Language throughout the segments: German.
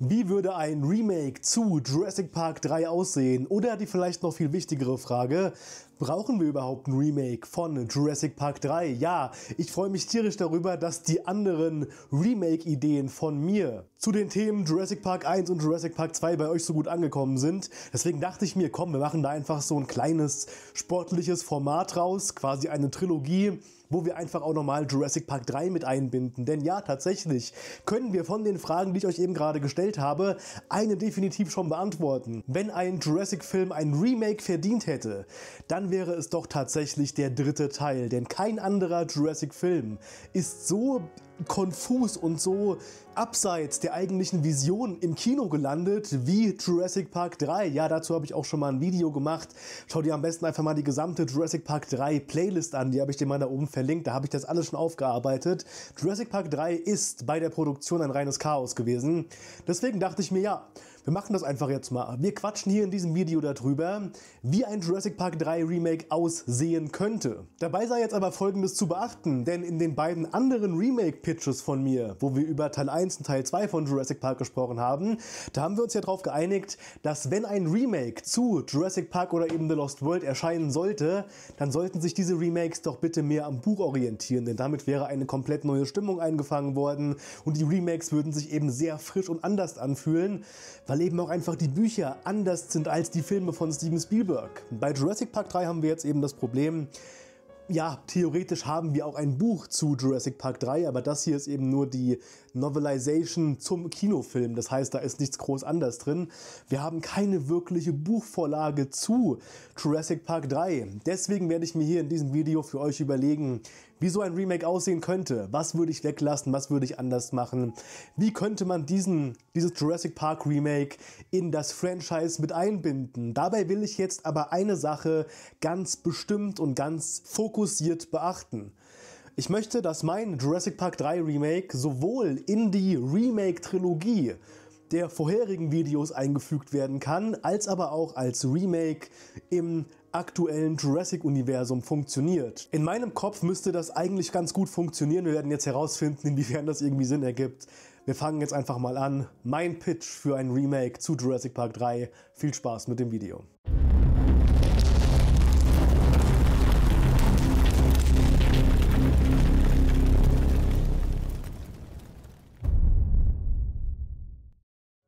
Wie würde ein Remake zu Jurassic Park 3 aussehen? Oder die vielleicht noch viel wichtigere Frage, brauchen wir überhaupt ein Remake von Jurassic Park 3? Ja, ich freue mich tierisch darüber, dass die anderen Remake-Ideen von mir zu den Themen Jurassic Park 1 und Jurassic Park 2 bei euch so gut angekommen sind. Deswegen dachte ich mir, komm, wir machen da einfach so ein kleines sportliches Format raus, quasi eine Trilogie wo wir einfach auch nochmal Jurassic Park 3 mit einbinden. Denn ja, tatsächlich können wir von den Fragen, die ich euch eben gerade gestellt habe, eine definitiv schon beantworten. Wenn ein Jurassic-Film ein Remake verdient hätte, dann wäre es doch tatsächlich der dritte Teil. Denn kein anderer Jurassic-Film ist so konfus und so abseits der eigentlichen Vision im Kino gelandet wie Jurassic Park 3. Ja, dazu habe ich auch schon mal ein Video gemacht. Schau dir am besten einfach mal die gesamte Jurassic Park 3 Playlist an. Die habe ich dir mal da oben verlinkt. Da habe ich das alles schon aufgearbeitet. Jurassic Park 3 ist bei der Produktion ein reines Chaos gewesen. Deswegen dachte ich mir, ja, wir machen das einfach jetzt mal. Wir quatschen hier in diesem Video darüber, wie ein Jurassic Park 3 Remake aussehen könnte. Dabei sei jetzt aber folgendes zu beachten, denn in den beiden anderen Remake-Pitches von mir, wo wir über Teil 1 und Teil 2 von Jurassic Park gesprochen haben, da haben wir uns ja darauf geeinigt, dass wenn ein Remake zu Jurassic Park oder eben The Lost World erscheinen sollte, dann sollten sich diese Remakes doch bitte mehr am Buch orientieren, denn damit wäre eine komplett neue Stimmung eingefangen worden und die Remakes würden sich eben sehr frisch und anders anfühlen, weil weil eben auch einfach die Bücher anders sind als die Filme von Steven Spielberg. Bei Jurassic Park 3 haben wir jetzt eben das Problem, ja, theoretisch haben wir auch ein Buch zu Jurassic Park 3, aber das hier ist eben nur die Novelization zum Kinofilm. Das heißt, da ist nichts groß anders drin. Wir haben keine wirkliche Buchvorlage zu Jurassic Park 3. Deswegen werde ich mir hier in diesem Video für euch überlegen, wie so ein Remake aussehen könnte. Was würde ich weglassen? Was würde ich anders machen? Wie könnte man diesen, dieses Jurassic Park Remake in das Franchise mit einbinden? Dabei will ich jetzt aber eine Sache ganz bestimmt und ganz fokussiert beachten. Ich möchte, dass mein Jurassic Park 3 Remake sowohl in die Remake-Trilogie der vorherigen Videos eingefügt werden kann, als aber auch als Remake im aktuellen Jurassic-Universum funktioniert. In meinem Kopf müsste das eigentlich ganz gut funktionieren. Wir werden jetzt herausfinden, inwiefern das irgendwie Sinn ergibt. Wir fangen jetzt einfach mal an. Mein Pitch für ein Remake zu Jurassic Park 3. Viel Spaß mit dem Video.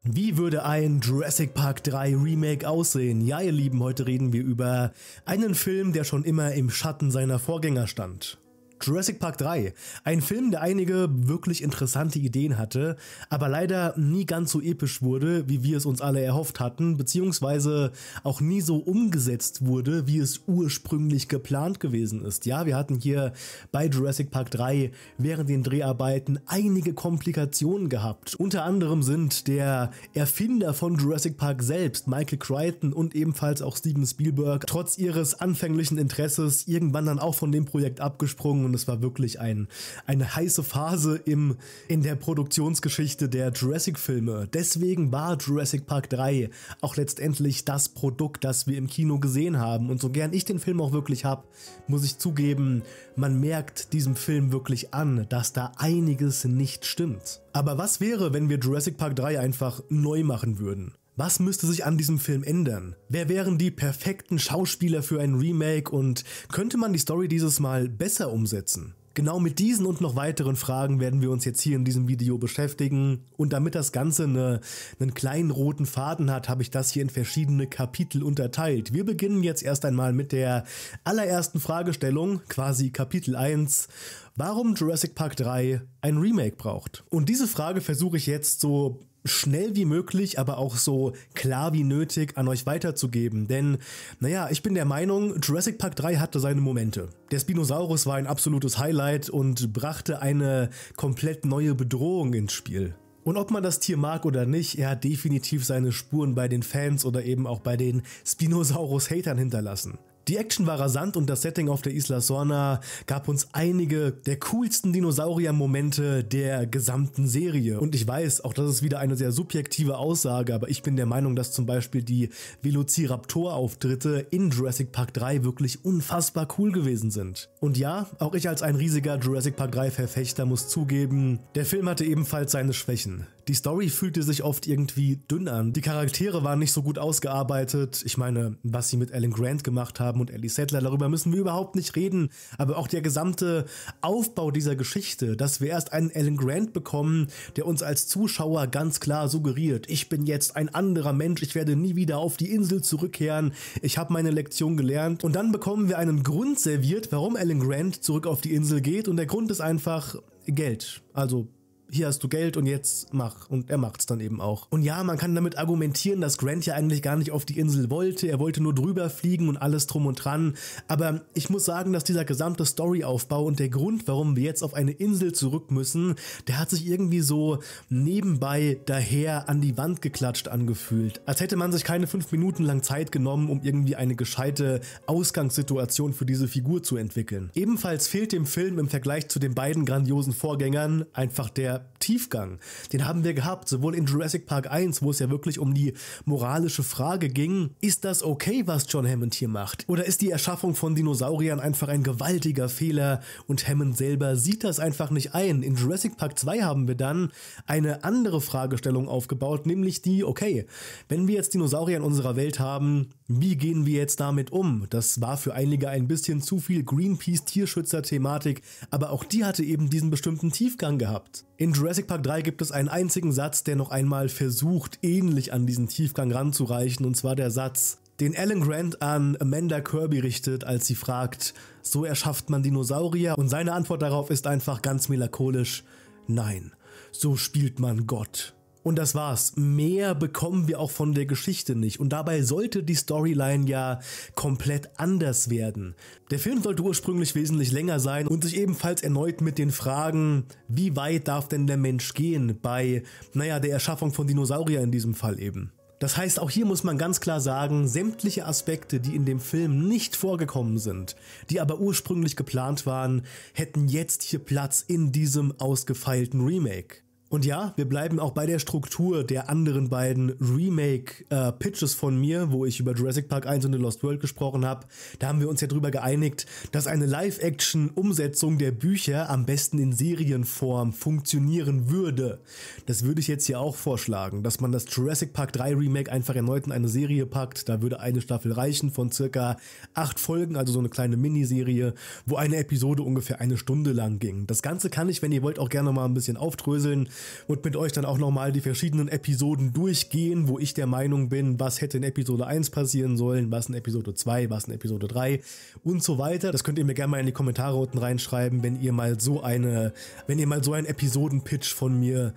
Wie würde ein Jurassic Park 3 Remake aussehen? Ja, ihr Lieben, heute reden wir über einen Film, der schon immer im Schatten seiner Vorgänger stand. Jurassic Park 3. Ein Film, der einige wirklich interessante Ideen hatte, aber leider nie ganz so episch wurde, wie wir es uns alle erhofft hatten, beziehungsweise auch nie so umgesetzt wurde, wie es ursprünglich geplant gewesen ist. Ja, wir hatten hier bei Jurassic Park 3 während den Dreharbeiten einige Komplikationen gehabt. Unter anderem sind der Erfinder von Jurassic Park selbst, Michael Crichton und ebenfalls auch Steven Spielberg, trotz ihres anfänglichen Interesses irgendwann dann auch von dem Projekt abgesprungen und es war wirklich ein, eine heiße Phase im, in der Produktionsgeschichte der Jurassic-Filme. Deswegen war Jurassic Park 3 auch letztendlich das Produkt, das wir im Kino gesehen haben. Und so gern ich den Film auch wirklich habe, muss ich zugeben, man merkt diesem Film wirklich an, dass da einiges nicht stimmt. Aber was wäre, wenn wir Jurassic Park 3 einfach neu machen würden? Was müsste sich an diesem Film ändern? Wer wären die perfekten Schauspieler für ein Remake und könnte man die Story dieses Mal besser umsetzen? Genau mit diesen und noch weiteren Fragen werden wir uns jetzt hier in diesem Video beschäftigen. Und damit das Ganze eine, einen kleinen roten Faden hat, habe ich das hier in verschiedene Kapitel unterteilt. Wir beginnen jetzt erst einmal mit der allerersten Fragestellung, quasi Kapitel 1, warum Jurassic Park 3 ein Remake braucht. Und diese Frage versuche ich jetzt so schnell wie möglich, aber auch so klar wie nötig an euch weiterzugeben. Denn, naja, ich bin der Meinung, Jurassic Park 3 hatte seine Momente. Der Spinosaurus war ein absolutes Highlight und brachte eine komplett neue Bedrohung ins Spiel. Und ob man das Tier mag oder nicht, er hat definitiv seine Spuren bei den Fans oder eben auch bei den Spinosaurus-Hatern hinterlassen. Die Action war rasant und das Setting auf der Isla Sorna gab uns einige der coolsten Dinosaurier-Momente der gesamten Serie. Und ich weiß, auch das ist wieder eine sehr subjektive Aussage, aber ich bin der Meinung, dass zum Beispiel die Velociraptor-Auftritte in Jurassic Park 3 wirklich unfassbar cool gewesen sind. Und ja, auch ich als ein riesiger Jurassic Park 3-Verfechter muss zugeben, der Film hatte ebenfalls seine Schwächen. Die Story fühlte sich oft irgendwie dünn an. Die Charaktere waren nicht so gut ausgearbeitet. Ich meine, was sie mit Alan Grant gemacht haben und Ellie Sattler, darüber müssen wir überhaupt nicht reden. Aber auch der gesamte Aufbau dieser Geschichte, dass wir erst einen Alan Grant bekommen, der uns als Zuschauer ganz klar suggeriert, ich bin jetzt ein anderer Mensch, ich werde nie wieder auf die Insel zurückkehren, ich habe meine Lektion gelernt. Und dann bekommen wir einen Grund serviert, warum Alan Grant zurück auf die Insel geht. Und der Grund ist einfach Geld. Also hier hast du Geld und jetzt mach. Und er macht's dann eben auch. Und ja, man kann damit argumentieren, dass Grant ja eigentlich gar nicht auf die Insel wollte. Er wollte nur drüber fliegen und alles drum und dran. Aber ich muss sagen, dass dieser gesamte Storyaufbau und der Grund, warum wir jetzt auf eine Insel zurück müssen, der hat sich irgendwie so nebenbei daher an die Wand geklatscht angefühlt. Als hätte man sich keine fünf Minuten lang Zeit genommen, um irgendwie eine gescheite Ausgangssituation für diese Figur zu entwickeln. Ebenfalls fehlt dem Film im Vergleich zu den beiden grandiosen Vorgängern einfach der Tiefgang. Den haben wir gehabt, sowohl in Jurassic Park 1, wo es ja wirklich um die moralische Frage ging, ist das okay, was John Hammond hier macht? Oder ist die Erschaffung von Dinosauriern einfach ein gewaltiger Fehler und Hammond selber sieht das einfach nicht ein? In Jurassic Park 2 haben wir dann eine andere Fragestellung aufgebaut, nämlich die, okay, wenn wir jetzt Dinosaurier in unserer Welt haben, wie gehen wir jetzt damit um? Das war für einige ein bisschen zu viel Greenpeace-Tierschützer-Thematik, aber auch die hatte eben diesen bestimmten Tiefgang gehabt. In Jurassic Park 3 gibt es einen einzigen Satz, der noch einmal versucht, ähnlich an diesen Tiefgang ranzureichen, und zwar der Satz, den Alan Grant an Amanda Kirby richtet, als sie fragt, so erschafft man Dinosaurier? Und seine Antwort darauf ist einfach ganz melancholisch, nein, so spielt man Gott. Und das war's. Mehr bekommen wir auch von der Geschichte nicht. Und dabei sollte die Storyline ja komplett anders werden. Der Film sollte ursprünglich wesentlich länger sein und sich ebenfalls erneut mit den Fragen, wie weit darf denn der Mensch gehen bei, naja, der Erschaffung von Dinosaurier in diesem Fall eben. Das heißt, auch hier muss man ganz klar sagen, sämtliche Aspekte, die in dem Film nicht vorgekommen sind, die aber ursprünglich geplant waren, hätten jetzt hier Platz in diesem ausgefeilten Remake. Und ja, wir bleiben auch bei der Struktur der anderen beiden Remake-Pitches äh, von mir, wo ich über Jurassic Park 1 und The Lost World gesprochen habe. Da haben wir uns ja drüber geeinigt, dass eine Live-Action-Umsetzung der Bücher am besten in Serienform funktionieren würde. Das würde ich jetzt hier auch vorschlagen, dass man das Jurassic Park 3 Remake einfach erneut in eine Serie packt. Da würde eine Staffel reichen von circa acht Folgen, also so eine kleine Miniserie, wo eine Episode ungefähr eine Stunde lang ging. Das Ganze kann ich, wenn ihr wollt, auch gerne mal ein bisschen aufdröseln und mit euch dann auch nochmal die verschiedenen Episoden durchgehen, wo ich der Meinung bin, was hätte in Episode 1 passieren sollen, was in Episode 2, was in Episode 3 und so weiter. Das könnt ihr mir gerne mal in die Kommentare unten reinschreiben, wenn ihr mal so eine, wenn ihr mal so einen Episodenpitch von mir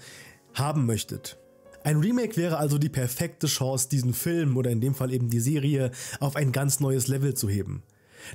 haben möchtet. Ein Remake wäre also die perfekte Chance, diesen Film oder in dem Fall eben die Serie auf ein ganz neues Level zu heben.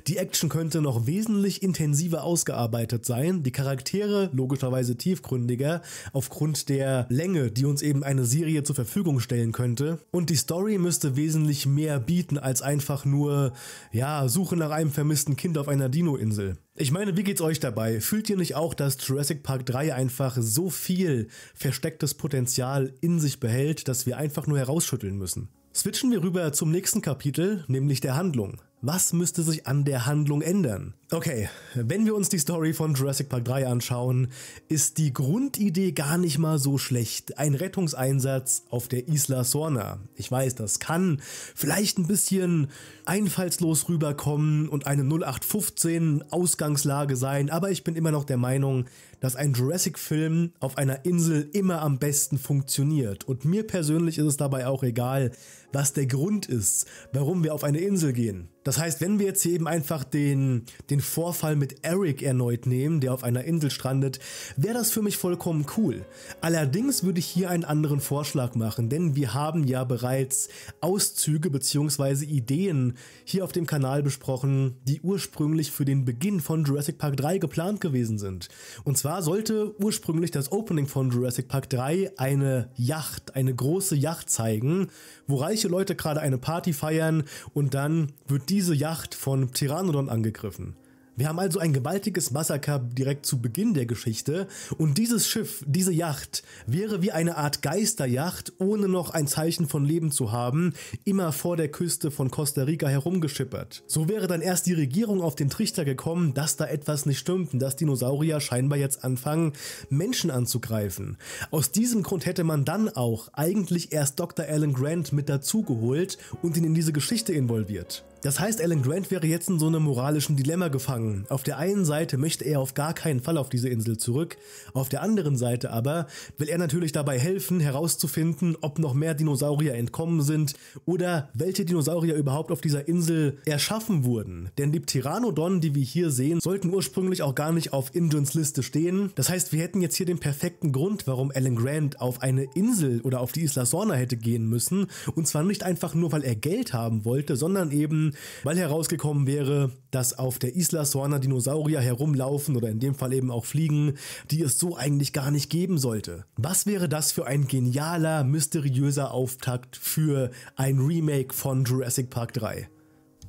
Die Action könnte noch wesentlich intensiver ausgearbeitet sein, die Charaktere logischerweise tiefgründiger aufgrund der Länge, die uns eben eine Serie zur Verfügung stellen könnte und die Story müsste wesentlich mehr bieten als einfach nur, ja, Suche nach einem vermissten Kind auf einer Dino-Insel. Ich meine, wie geht's euch dabei? Fühlt ihr nicht auch, dass Jurassic Park 3 einfach so viel verstecktes Potenzial in sich behält, dass wir einfach nur herausschütteln müssen? Switchen wir rüber zum nächsten Kapitel, nämlich der Handlung. Was müsste sich an der Handlung ändern? Okay, wenn wir uns die Story von Jurassic Park 3 anschauen, ist die Grundidee gar nicht mal so schlecht. Ein Rettungseinsatz auf der Isla Sorna. Ich weiß, das kann vielleicht ein bisschen einfallslos rüberkommen und eine 0815 Ausgangslage sein, aber ich bin immer noch der Meinung, dass ein Jurassic-Film auf einer Insel immer am besten funktioniert. Und mir persönlich ist es dabei auch egal, was der Grund ist, warum wir auf eine Insel gehen. Das heißt, wenn wir jetzt hier eben einfach den, den Vorfall mit Eric erneut nehmen, der auf einer Insel strandet, wäre das für mich vollkommen cool. Allerdings würde ich hier einen anderen Vorschlag machen, denn wir haben ja bereits Auszüge bzw. Ideen hier auf dem Kanal besprochen, die ursprünglich für den Beginn von Jurassic Park 3 geplant gewesen sind. Und zwar zwar sollte ursprünglich das Opening von Jurassic Park 3 eine Yacht, eine große Yacht zeigen, wo reiche Leute gerade eine Party feiern und dann wird diese Yacht von Pteranodon angegriffen. Wir haben also ein gewaltiges Massaker direkt zu Beginn der Geschichte und dieses Schiff, diese Yacht, wäre wie eine Art Geisterjacht, ohne noch ein Zeichen von Leben zu haben, immer vor der Küste von Costa Rica herumgeschippert. So wäre dann erst die Regierung auf den Trichter gekommen, dass da etwas nicht stimmt und dass Dinosaurier scheinbar jetzt anfangen, Menschen anzugreifen. Aus diesem Grund hätte man dann auch eigentlich erst Dr. Alan Grant mit dazugeholt und ihn in diese Geschichte involviert. Das heißt, Alan Grant wäre jetzt in so einem moralischen Dilemma gefangen. Auf der einen Seite möchte er auf gar keinen Fall auf diese Insel zurück, auf der anderen Seite aber will er natürlich dabei helfen, herauszufinden, ob noch mehr Dinosaurier entkommen sind oder welche Dinosaurier überhaupt auf dieser Insel erschaffen wurden. Denn die Pteranodon, die wir hier sehen, sollten ursprünglich auch gar nicht auf Indians Liste stehen. Das heißt, wir hätten jetzt hier den perfekten Grund, warum Alan Grant auf eine Insel oder auf die Isla Sorna hätte gehen müssen. Und zwar nicht einfach nur, weil er Geld haben wollte, sondern eben, weil herausgekommen wäre, dass auf der Isla Sorna Dinosaurier herumlaufen oder in dem Fall eben auch fliegen, die es so eigentlich gar nicht geben sollte. Was wäre das für ein genialer, mysteriöser Auftakt für ein Remake von Jurassic Park 3?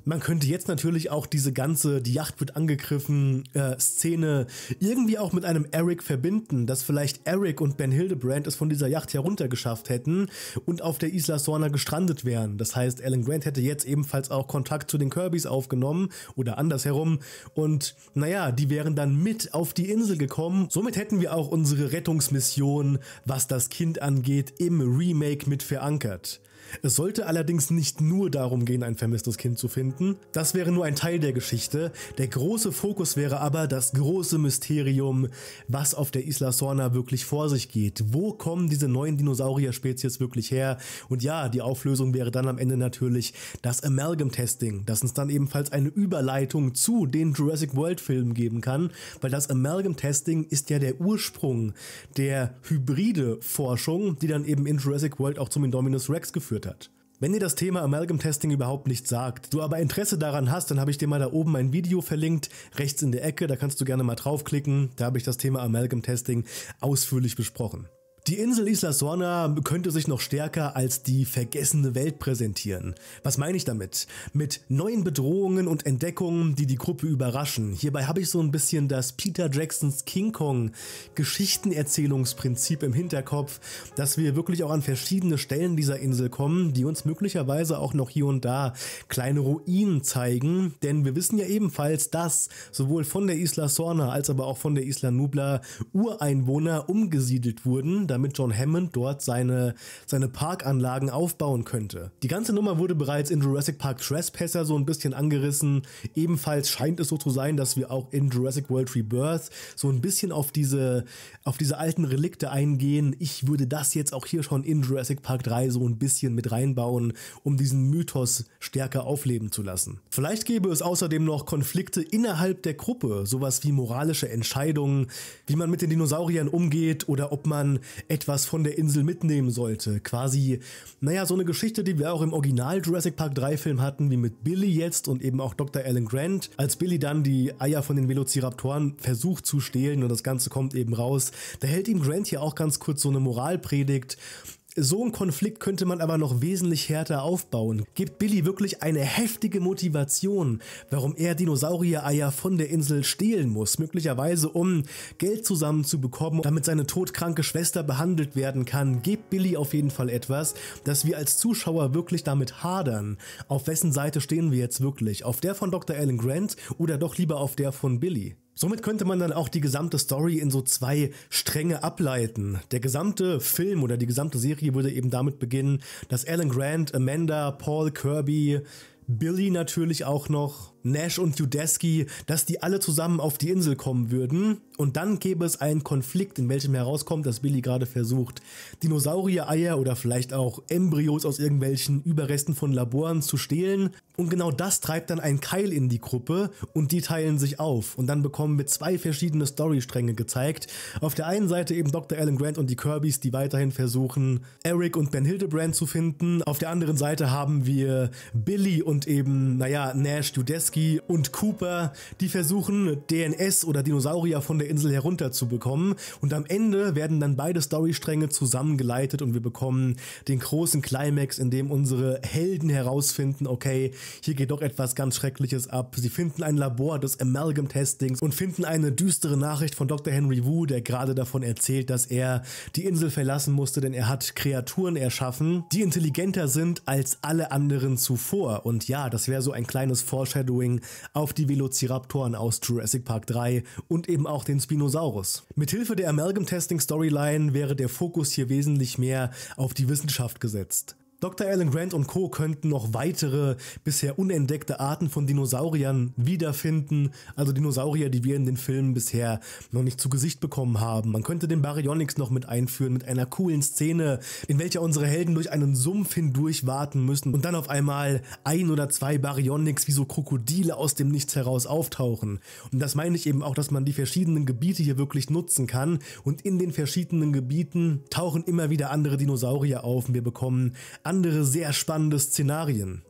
Man könnte jetzt natürlich auch diese ganze, die Yacht wird angegriffen, äh, Szene irgendwie auch mit einem Eric verbinden, dass vielleicht Eric und Ben Hildebrand es von dieser Yacht heruntergeschafft hätten und auf der Isla Sorna gestrandet wären. Das heißt, Alan Grant hätte jetzt ebenfalls auch Kontakt zu den Kirbys aufgenommen oder andersherum und naja, die wären dann mit auf die Insel gekommen. Somit hätten wir auch unsere Rettungsmission, was das Kind angeht, im Remake mit verankert. Es sollte allerdings nicht nur darum gehen, ein vermisstes Kind zu finden. Das wäre nur ein Teil der Geschichte. Der große Fokus wäre aber das große Mysterium, was auf der Isla Sorna wirklich vor sich geht. Wo kommen diese neuen Dinosaurier-Spezies wirklich her? Und ja, die Auflösung wäre dann am Ende natürlich das Amalgam-Testing, das uns dann ebenfalls eine Überleitung zu den Jurassic World-Filmen geben kann, weil das Amalgam-Testing ist ja der Ursprung der hybride Forschung, die dann eben in Jurassic World auch zum Indominus Rex geführt geführt hat. Wenn dir das Thema Amalgam Testing überhaupt nicht sagt, du aber Interesse daran hast, dann habe ich dir mal da oben ein Video verlinkt, rechts in der Ecke, da kannst du gerne mal draufklicken. Da habe ich das Thema Amalgam Testing ausführlich besprochen. Die Insel Isla Sorna könnte sich noch stärker als die vergessene Welt präsentieren. Was meine ich damit? Mit neuen Bedrohungen und Entdeckungen, die die Gruppe überraschen. Hierbei habe ich so ein bisschen das Peter Jacksons King Kong Geschichtenerzählungsprinzip im Hinterkopf, dass wir wirklich auch an verschiedene Stellen dieser Insel kommen, die uns möglicherweise auch noch hier und da kleine Ruinen zeigen, denn wir wissen ja ebenfalls, dass sowohl von der Isla Sorna als aber auch von der Isla Nubla Ureinwohner umgesiedelt wurden damit John Hammond dort seine, seine Parkanlagen aufbauen könnte. Die ganze Nummer wurde bereits in Jurassic Park Trespasser so ein bisschen angerissen. Ebenfalls scheint es so zu sein, dass wir auch in Jurassic World Rebirth so ein bisschen auf diese, auf diese alten Relikte eingehen. Ich würde das jetzt auch hier schon in Jurassic Park 3 so ein bisschen mit reinbauen, um diesen Mythos stärker aufleben zu lassen. Vielleicht gäbe es außerdem noch Konflikte innerhalb der Gruppe, sowas wie moralische Entscheidungen, wie man mit den Dinosauriern umgeht oder ob man etwas von der Insel mitnehmen sollte. Quasi, naja, so eine Geschichte, die wir auch im Original Jurassic Park 3 Film hatten, wie mit Billy jetzt und eben auch Dr. Alan Grant. Als Billy dann die Eier von den Velociraptoren versucht zu stehlen und das Ganze kommt eben raus, da hält ihm Grant hier auch ganz kurz so eine Moralpredigt so einen Konflikt könnte man aber noch wesentlich härter aufbauen. Gibt Billy wirklich eine heftige Motivation, warum er Dinosaurier-Eier von der Insel stehlen muss, möglicherweise um Geld zusammenzubekommen, damit seine todkranke Schwester behandelt werden kann. Gebt Billy auf jeden Fall etwas, dass wir als Zuschauer wirklich damit hadern. Auf wessen Seite stehen wir jetzt wirklich? Auf der von Dr. Alan Grant oder doch lieber auf der von Billy? Somit könnte man dann auch die gesamte Story in so zwei Stränge ableiten. Der gesamte Film oder die gesamte Serie würde eben damit beginnen, dass Alan Grant, Amanda, Paul Kirby, Billy natürlich auch noch Nash und Judeski, dass die alle zusammen auf die Insel kommen würden. Und dann gäbe es einen Konflikt, in welchem herauskommt, dass Billy gerade versucht, Dinosaurier-Eier oder vielleicht auch Embryos aus irgendwelchen Überresten von Laboren zu stehlen. Und genau das treibt dann ein Keil in die Gruppe und die teilen sich auf. Und dann bekommen wir zwei verschiedene Storystränge gezeigt. Auf der einen Seite eben Dr. Alan Grant und die Kirbys, die weiterhin versuchen, Eric und Ben Hildebrand zu finden. Auf der anderen Seite haben wir Billy und eben, naja, Nash Dudesky Lebowski und Cooper, die versuchen, DNS oder Dinosaurier von der Insel herunterzubekommen. Und am Ende werden dann beide Storystränge zusammengeleitet und wir bekommen den großen Climax, in dem unsere Helden herausfinden, okay, hier geht doch etwas ganz Schreckliches ab. Sie finden ein Labor des Amalgam Testings und finden eine düstere Nachricht von Dr. Henry Wu, der gerade davon erzählt, dass er die Insel verlassen musste, denn er hat Kreaturen erschaffen, die intelligenter sind als alle anderen zuvor. Und ja, das wäre so ein kleines Foreshadowing Following auf die Velociraptoren aus Jurassic Park 3 und eben auch den Spinosaurus. Mithilfe der Amalgam Testing Storyline wäre der Fokus hier wesentlich mehr auf die Wissenschaft gesetzt. Dr. Alan Grant und Co. könnten noch weitere bisher unentdeckte Arten von Dinosauriern wiederfinden, also Dinosaurier, die wir in den Filmen bisher noch nicht zu Gesicht bekommen haben. Man könnte den Baryonyx noch mit einführen mit einer coolen Szene, in welcher unsere Helden durch einen Sumpf hindurch warten müssen und dann auf einmal ein oder zwei Baryonyx wie so Krokodile aus dem Nichts heraus auftauchen. Und das meine ich eben auch, dass man die verschiedenen Gebiete hier wirklich nutzen kann und in den verschiedenen Gebieten tauchen immer wieder andere Dinosaurier auf und wir bekommen andere sehr spannende Szenarien.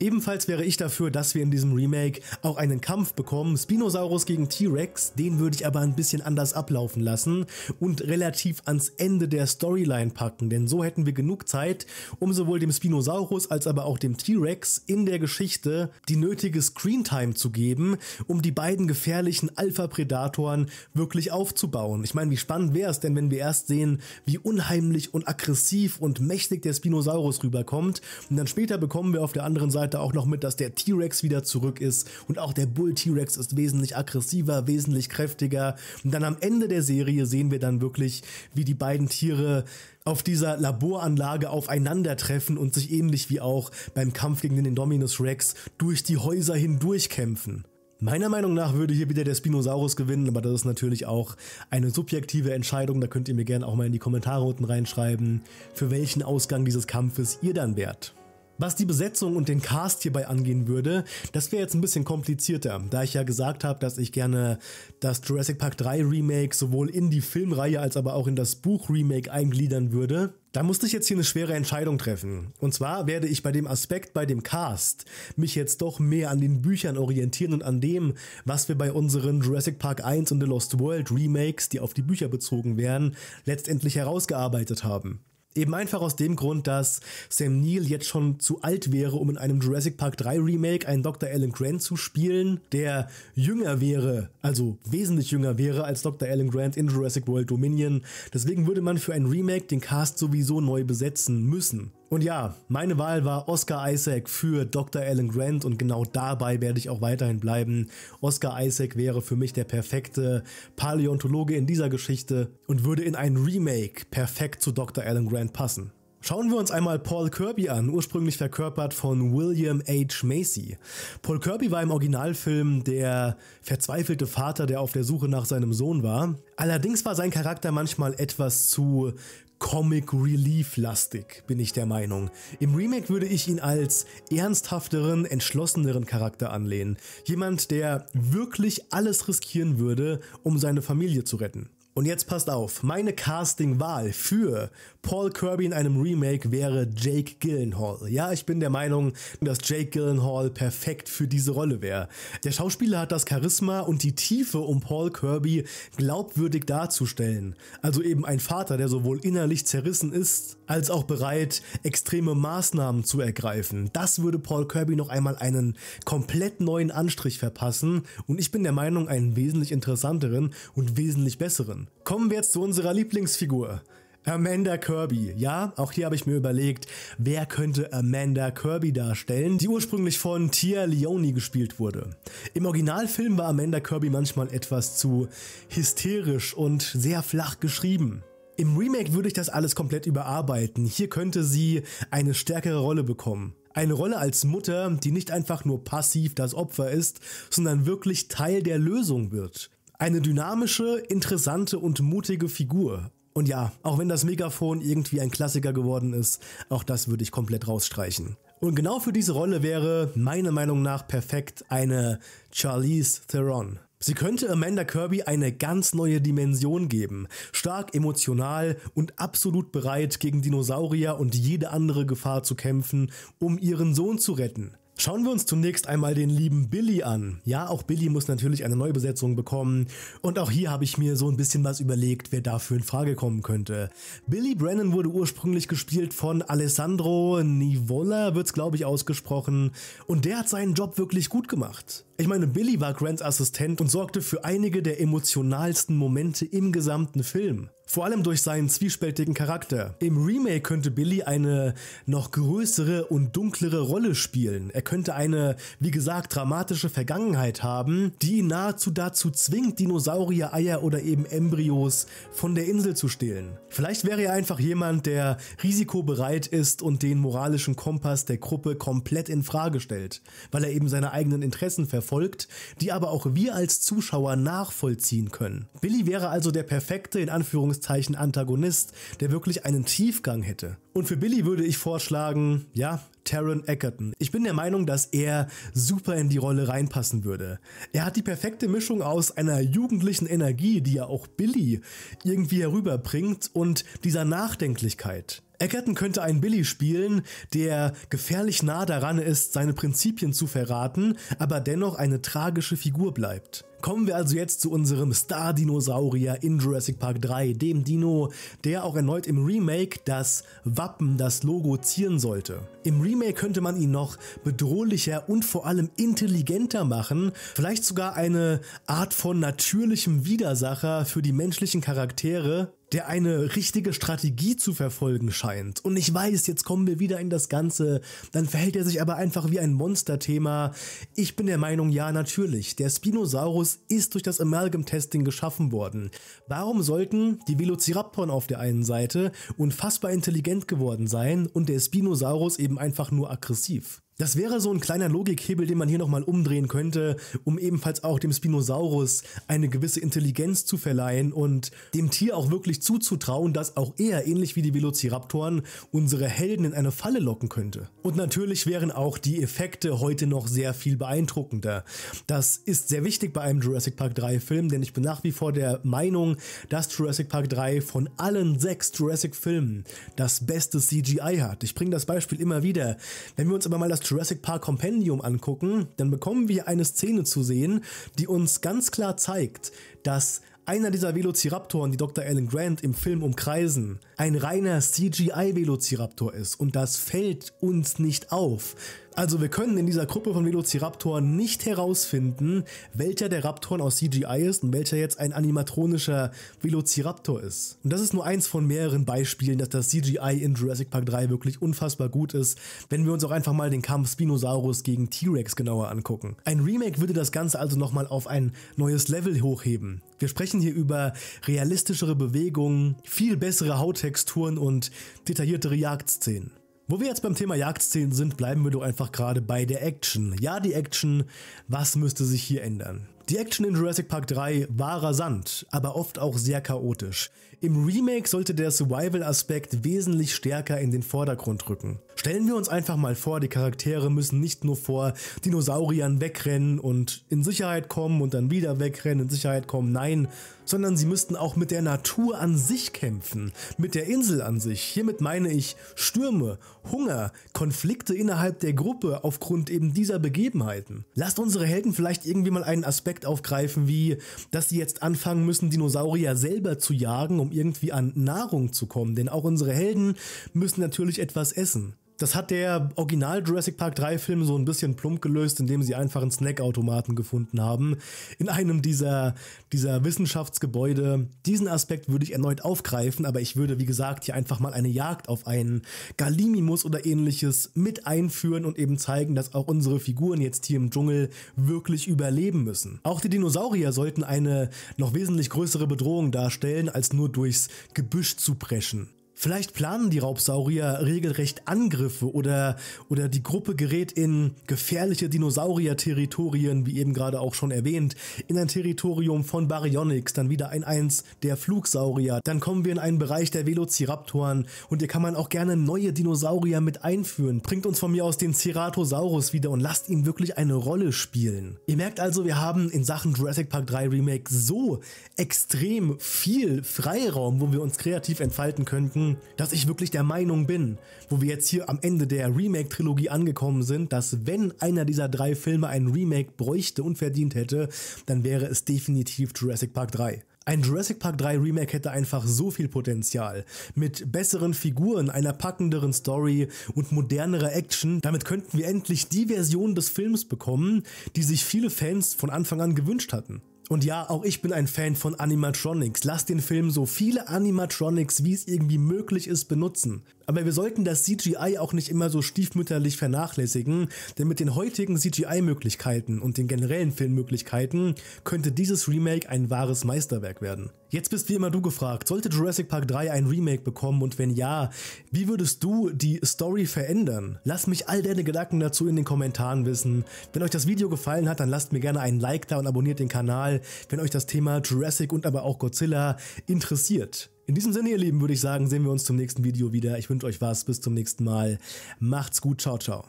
Ebenfalls wäre ich dafür, dass wir in diesem Remake auch einen Kampf bekommen, Spinosaurus gegen T-Rex, den würde ich aber ein bisschen anders ablaufen lassen und relativ ans Ende der Storyline packen, denn so hätten wir genug Zeit, um sowohl dem Spinosaurus als aber auch dem T-Rex in der Geschichte die nötige Screentime zu geben, um die beiden gefährlichen Alpha-Predatoren wirklich aufzubauen. Ich meine, wie spannend wäre es denn, wenn wir erst sehen, wie unheimlich und aggressiv und mächtig der Spinosaurus rüberkommt und dann später bekommen wir auf der anderen Seite Seite auch noch mit, dass der T-Rex wieder zurück ist und auch der Bull T-Rex ist wesentlich aggressiver, wesentlich kräftiger. Und dann am Ende der Serie sehen wir dann wirklich, wie die beiden Tiere auf dieser Laboranlage aufeinandertreffen und sich ähnlich wie auch beim Kampf gegen den Indominus Rex durch die Häuser hindurch kämpfen. Meiner Meinung nach würde hier wieder der Spinosaurus gewinnen, aber das ist natürlich auch eine subjektive Entscheidung. Da könnt ihr mir gerne auch mal in die Kommentare unten reinschreiben, für welchen Ausgang dieses Kampfes ihr dann wärt. Was die Besetzung und den Cast hierbei angehen würde, das wäre jetzt ein bisschen komplizierter, da ich ja gesagt habe, dass ich gerne das Jurassic Park 3 Remake sowohl in die Filmreihe als aber auch in das Buch Remake eingliedern würde. Da musste ich jetzt hier eine schwere Entscheidung treffen. Und zwar werde ich bei dem Aspekt bei dem Cast mich jetzt doch mehr an den Büchern orientieren und an dem, was wir bei unseren Jurassic Park 1 und The Lost World Remakes, die auf die Bücher bezogen werden, letztendlich herausgearbeitet haben. Eben einfach aus dem Grund, dass Sam Neill jetzt schon zu alt wäre, um in einem Jurassic Park 3 Remake einen Dr. Alan Grant zu spielen, der jünger wäre, also wesentlich jünger wäre als Dr. Alan Grant in Jurassic World Dominion. Deswegen würde man für ein Remake den Cast sowieso neu besetzen müssen. Und ja, meine Wahl war Oscar Isaac für Dr. Alan Grant und genau dabei werde ich auch weiterhin bleiben. Oscar Isaac wäre für mich der perfekte Paläontologe in dieser Geschichte und würde in ein Remake perfekt zu Dr. Alan Grant passen. Schauen wir uns einmal Paul Kirby an, ursprünglich verkörpert von William H. Macy. Paul Kirby war im Originalfilm der verzweifelte Vater, der auf der Suche nach seinem Sohn war. Allerdings war sein Charakter manchmal etwas zu Comic Relief lastig, bin ich der Meinung. Im Remake würde ich ihn als ernsthafteren, entschlosseneren Charakter anlehnen. Jemand, der wirklich alles riskieren würde, um seine Familie zu retten. Und jetzt passt auf, meine Casting-Wahl für Paul Kirby in einem Remake wäre Jake Gyllenhaal. Ja, ich bin der Meinung, dass Jake Gyllenhaal perfekt für diese Rolle wäre. Der Schauspieler hat das Charisma und die Tiefe, um Paul Kirby glaubwürdig darzustellen. Also eben ein Vater, der sowohl innerlich zerrissen ist, als auch bereit, extreme Maßnahmen zu ergreifen. Das würde Paul Kirby noch einmal einen komplett neuen Anstrich verpassen und ich bin der Meinung, einen wesentlich interessanteren und wesentlich besseren. Kommen wir jetzt zu unserer Lieblingsfigur. Amanda Kirby. Ja, auch hier habe ich mir überlegt, wer könnte Amanda Kirby darstellen, die ursprünglich von Tia Leone gespielt wurde. Im Originalfilm war Amanda Kirby manchmal etwas zu hysterisch und sehr flach geschrieben. Im Remake würde ich das alles komplett überarbeiten. Hier könnte sie eine stärkere Rolle bekommen. Eine Rolle als Mutter, die nicht einfach nur passiv das Opfer ist, sondern wirklich Teil der Lösung wird. Eine dynamische, interessante und mutige Figur. Und ja, auch wenn das Megafon irgendwie ein Klassiker geworden ist, auch das würde ich komplett rausstreichen. Und genau für diese Rolle wäre, meiner Meinung nach, perfekt eine Charlize Theron. Sie könnte Amanda Kirby eine ganz neue Dimension geben, stark emotional und absolut bereit, gegen Dinosaurier und jede andere Gefahr zu kämpfen, um ihren Sohn zu retten. Schauen wir uns zunächst einmal den lieben Billy an. Ja, auch Billy muss natürlich eine Neubesetzung bekommen und auch hier habe ich mir so ein bisschen was überlegt, wer dafür in Frage kommen könnte. Billy Brennan wurde ursprünglich gespielt von Alessandro Nivola, wird's glaube ich ausgesprochen, und der hat seinen Job wirklich gut gemacht. Ich meine, Billy war Grants Assistent und sorgte für einige der emotionalsten Momente im gesamten Film. Vor allem durch seinen zwiespältigen Charakter. Im Remake könnte Billy eine noch größere und dunklere Rolle spielen. Er könnte eine, wie gesagt, dramatische Vergangenheit haben, die ihn nahezu dazu zwingt, Dinosaurier-Eier oder eben Embryos von der Insel zu stehlen. Vielleicht wäre er einfach jemand, der risikobereit ist und den moralischen Kompass der Gruppe komplett in Frage stellt, weil er eben seine eigenen Interessen verfolgt, die aber auch wir als Zuschauer nachvollziehen können. Billy wäre also der perfekte, in Anführungszeichen, Anführungszeichen Antagonist, der wirklich einen Tiefgang hätte. Und für Billy würde ich vorschlagen, ja, Taron Egerton. Ich bin der Meinung, dass er super in die Rolle reinpassen würde. Er hat die perfekte Mischung aus einer jugendlichen Energie, die ja auch Billy irgendwie herüberbringt, und dieser Nachdenklichkeit. Egerton könnte einen Billy spielen, der gefährlich nah daran ist, seine Prinzipien zu verraten, aber dennoch eine tragische Figur bleibt. Kommen wir also jetzt zu unserem Star-Dinosaurier in Jurassic Park 3, dem Dino, der auch erneut im Remake das Wappen Wappen das Logo zieren sollte. Im Remake könnte man ihn noch bedrohlicher und vor allem intelligenter machen, vielleicht sogar eine Art von natürlichem Widersacher für die menschlichen Charaktere, der eine richtige Strategie zu verfolgen scheint. Und ich weiß, jetzt kommen wir wieder in das Ganze, dann verhält er sich aber einfach wie ein Monsterthema. Ich bin der Meinung, ja, natürlich, der Spinosaurus ist durch das Amalgam-Testing geschaffen worden. Warum sollten die Velociraptoren auf der einen Seite unfassbar intelligent geworden sein und der Spinosaurus eben einfach nur aggressiv? Das wäre so ein kleiner Logikhebel, den man hier nochmal umdrehen könnte, um ebenfalls auch dem Spinosaurus eine gewisse Intelligenz zu verleihen und dem Tier auch wirklich zuzutrauen, dass auch er, ähnlich wie die Velociraptoren, unsere Helden in eine Falle locken könnte. Und natürlich wären auch die Effekte heute noch sehr viel beeindruckender. Das ist sehr wichtig bei einem Jurassic Park 3 Film, denn ich bin nach wie vor der Meinung, dass Jurassic Park 3 von allen sechs Jurassic Filmen das beste CGI hat. Ich bringe das Beispiel immer wieder. Wenn wir uns aber mal das Jurassic Park Compendium angucken, dann bekommen wir eine Szene zu sehen, die uns ganz klar zeigt, dass einer dieser Velociraptoren, die Dr. Alan Grant im Film umkreisen, ein reiner CGI-Velociraptor ist und das fällt uns nicht auf. Also wir können in dieser Gruppe von Velociraptoren nicht herausfinden, welcher der Raptoren aus CGI ist und welcher jetzt ein animatronischer Velociraptor ist. Und das ist nur eins von mehreren Beispielen, dass das CGI in Jurassic Park 3 wirklich unfassbar gut ist, wenn wir uns auch einfach mal den Kampf Spinosaurus gegen T-Rex genauer angucken. Ein Remake würde das Ganze also nochmal auf ein neues Level hochheben. Wir sprechen hier über realistischere Bewegungen, viel bessere Hauttexturen, Texturen und detailliertere Jagdszenen. Wo wir jetzt beim Thema Jagdszenen sind, bleiben wir doch einfach gerade bei der Action. Ja, die Action, was müsste sich hier ändern? Die Action in Jurassic Park 3 war rasant, aber oft auch sehr chaotisch. Im Remake sollte der Survival-Aspekt wesentlich stärker in den Vordergrund rücken. Stellen wir uns einfach mal vor, die Charaktere müssen nicht nur vor Dinosauriern wegrennen und in Sicherheit kommen und dann wieder wegrennen, in Sicherheit kommen, nein, sondern sie müssten auch mit der Natur an sich kämpfen, mit der Insel an sich. Hiermit meine ich Stürme, Hunger, Konflikte innerhalb der Gruppe aufgrund eben dieser Begebenheiten. Lasst unsere Helden vielleicht irgendwie mal einen Aspekt aufgreifen, wie, dass sie jetzt anfangen müssen, Dinosaurier selber zu jagen, um um irgendwie an Nahrung zu kommen, denn auch unsere Helden müssen natürlich etwas essen. Das hat der Original Jurassic Park 3 Film so ein bisschen plump gelöst, indem sie einfach einen Snackautomaten gefunden haben in einem dieser, dieser Wissenschaftsgebäude. Diesen Aspekt würde ich erneut aufgreifen, aber ich würde, wie gesagt, hier einfach mal eine Jagd auf einen Galimimus oder ähnliches mit einführen und eben zeigen, dass auch unsere Figuren jetzt hier im Dschungel wirklich überleben müssen. Auch die Dinosaurier sollten eine noch wesentlich größere Bedrohung darstellen, als nur durchs Gebüsch zu preschen. Vielleicht planen die Raubsaurier regelrecht Angriffe oder, oder die Gruppe gerät in gefährliche Dinosaurier-Territorien, wie eben gerade auch schon erwähnt, in ein Territorium von Baryonyx, dann wieder ein eins der Flugsaurier, dann kommen wir in einen Bereich der Velociraptoren und hier kann man auch gerne neue Dinosaurier mit einführen. Bringt uns von mir aus den Ceratosaurus wieder und lasst ihn wirklich eine Rolle spielen. Ihr merkt also, wir haben in Sachen Jurassic Park 3 Remake so extrem viel Freiraum, wo wir uns kreativ entfalten könnten dass ich wirklich der Meinung bin, wo wir jetzt hier am Ende der Remake-Trilogie angekommen sind, dass wenn einer dieser drei Filme ein Remake bräuchte und verdient hätte, dann wäre es definitiv Jurassic Park 3. Ein Jurassic Park 3 Remake hätte einfach so viel Potenzial. Mit besseren Figuren, einer packenderen Story und modernerer Action, damit könnten wir endlich die Version des Films bekommen, die sich viele Fans von Anfang an gewünscht hatten. Und ja, auch ich bin ein Fan von Animatronics. Lass den Film so viele Animatronics, wie es irgendwie möglich ist, benutzen. Aber wir sollten das CGI auch nicht immer so stiefmütterlich vernachlässigen, denn mit den heutigen CGI-Möglichkeiten und den generellen Filmmöglichkeiten könnte dieses Remake ein wahres Meisterwerk werden. Jetzt bist wie immer du gefragt, sollte Jurassic Park 3 ein Remake bekommen und wenn ja, wie würdest du die Story verändern? Lass mich all deine Gedanken dazu in den Kommentaren wissen. Wenn euch das Video gefallen hat, dann lasst mir gerne einen Like da und abonniert den Kanal, wenn euch das Thema Jurassic und aber auch Godzilla interessiert. In diesem Sinne, ihr Lieben, würde ich sagen, sehen wir uns zum nächsten Video wieder. Ich wünsche euch was, bis zum nächsten Mal. Macht's gut, ciao, ciao.